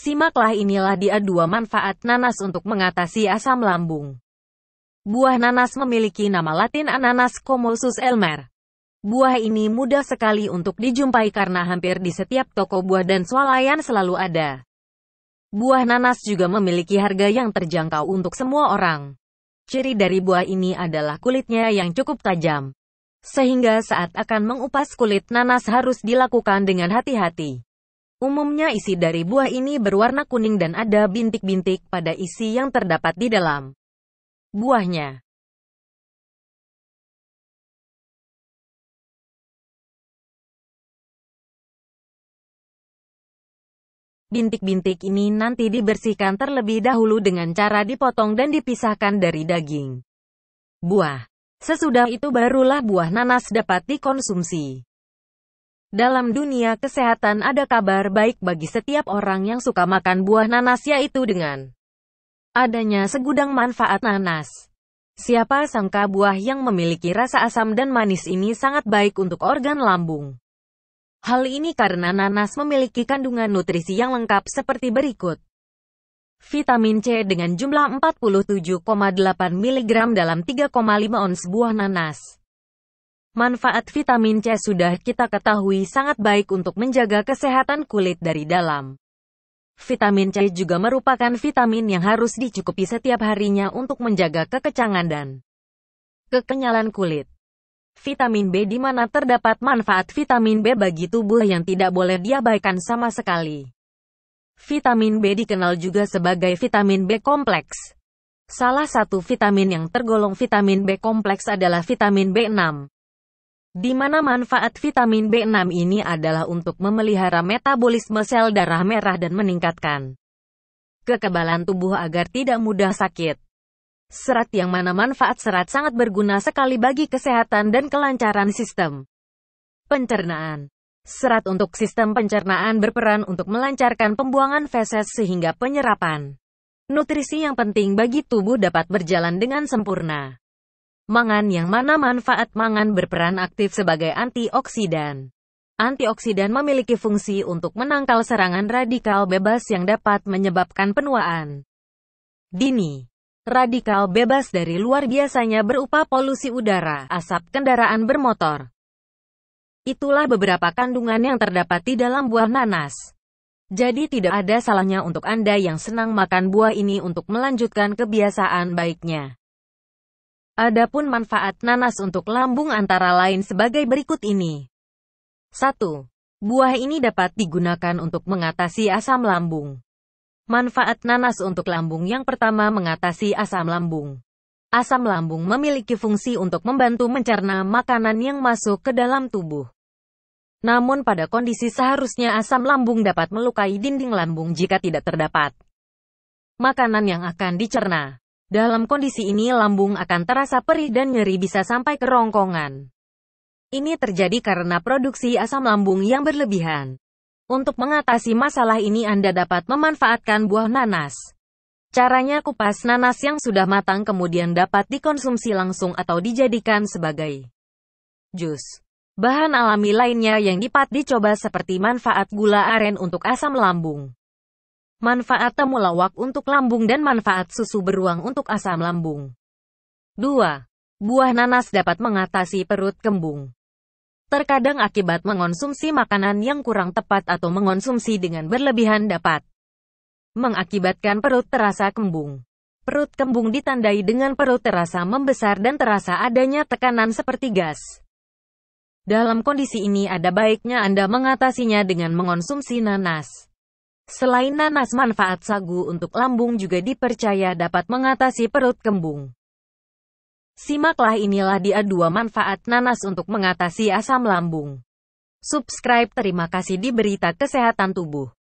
Simaklah inilah dia dua manfaat nanas untuk mengatasi asam lambung. Buah nanas memiliki nama latin Ananas comosus elmer. Buah ini mudah sekali untuk dijumpai karena hampir di setiap toko buah dan swalayan selalu ada. Buah nanas juga memiliki harga yang terjangkau untuk semua orang. Ciri dari buah ini adalah kulitnya yang cukup tajam. Sehingga saat akan mengupas kulit nanas harus dilakukan dengan hati-hati. Umumnya isi dari buah ini berwarna kuning dan ada bintik-bintik pada isi yang terdapat di dalam buahnya. Bintik-bintik ini nanti dibersihkan terlebih dahulu dengan cara dipotong dan dipisahkan dari daging buah. Sesudah itu barulah buah nanas dapat dikonsumsi. Dalam dunia kesehatan ada kabar baik bagi setiap orang yang suka makan buah nanas yaitu dengan adanya segudang manfaat nanas. Siapa sangka buah yang memiliki rasa asam dan manis ini sangat baik untuk organ lambung. Hal ini karena nanas memiliki kandungan nutrisi yang lengkap seperti berikut. Vitamin C dengan jumlah 47,8 mg dalam 3,5 ons buah nanas. Manfaat vitamin C sudah kita ketahui sangat baik untuk menjaga kesehatan kulit dari dalam. Vitamin C juga merupakan vitamin yang harus dicukupi setiap harinya untuk menjaga kekecangan dan kekenyalan kulit. Vitamin B di mana terdapat manfaat vitamin B bagi tubuh yang tidak boleh diabaikan sama sekali. Vitamin B dikenal juga sebagai vitamin B kompleks. Salah satu vitamin yang tergolong vitamin B kompleks adalah vitamin B6 di mana manfaat vitamin B6 ini adalah untuk memelihara metabolisme sel darah merah dan meningkatkan kekebalan tubuh agar tidak mudah sakit. Serat yang mana manfaat serat sangat berguna sekali bagi kesehatan dan kelancaran sistem pencernaan. Serat untuk sistem pencernaan berperan untuk melancarkan pembuangan feses sehingga penyerapan nutrisi yang penting bagi tubuh dapat berjalan dengan sempurna mangan yang mana manfaat mangan berperan aktif sebagai antioksidan. Antioksidan memiliki fungsi untuk menangkal serangan radikal bebas yang dapat menyebabkan penuaan dini. Radikal bebas dari luar biasanya berupa polusi udara, asap kendaraan bermotor. Itulah beberapa kandungan yang terdapat di dalam buah nanas. Jadi tidak ada salahnya untuk Anda yang senang makan buah ini untuk melanjutkan kebiasaan baiknya. Adapun manfaat nanas untuk lambung antara lain sebagai berikut ini. 1. Buah ini dapat digunakan untuk mengatasi asam lambung. Manfaat nanas untuk lambung yang pertama mengatasi asam lambung. Asam lambung memiliki fungsi untuk membantu mencerna makanan yang masuk ke dalam tubuh. Namun pada kondisi seharusnya asam lambung dapat melukai dinding lambung jika tidak terdapat makanan yang akan dicerna. Dalam kondisi ini lambung akan terasa perih dan nyeri bisa sampai ke kerongkongan. Ini terjadi karena produksi asam lambung yang berlebihan. Untuk mengatasi masalah ini Anda dapat memanfaatkan buah nanas. Caranya kupas nanas yang sudah matang kemudian dapat dikonsumsi langsung atau dijadikan sebagai jus. Bahan alami lainnya yang dapat dicoba seperti manfaat gula aren untuk asam lambung. Manfaat temulawak untuk lambung dan manfaat susu beruang untuk asam lambung. 2. Buah nanas dapat mengatasi perut kembung. Terkadang akibat mengonsumsi makanan yang kurang tepat atau mengonsumsi dengan berlebihan dapat mengakibatkan perut terasa kembung. Perut kembung ditandai dengan perut terasa membesar dan terasa adanya tekanan seperti gas. Dalam kondisi ini ada baiknya Anda mengatasinya dengan mengonsumsi nanas. Selain nanas manfaat sagu untuk lambung juga dipercaya dapat mengatasi perut kembung. Simaklah inilah dia dua manfaat nanas untuk mengatasi asam lambung. Subscribe terima kasih di berita kesehatan tubuh.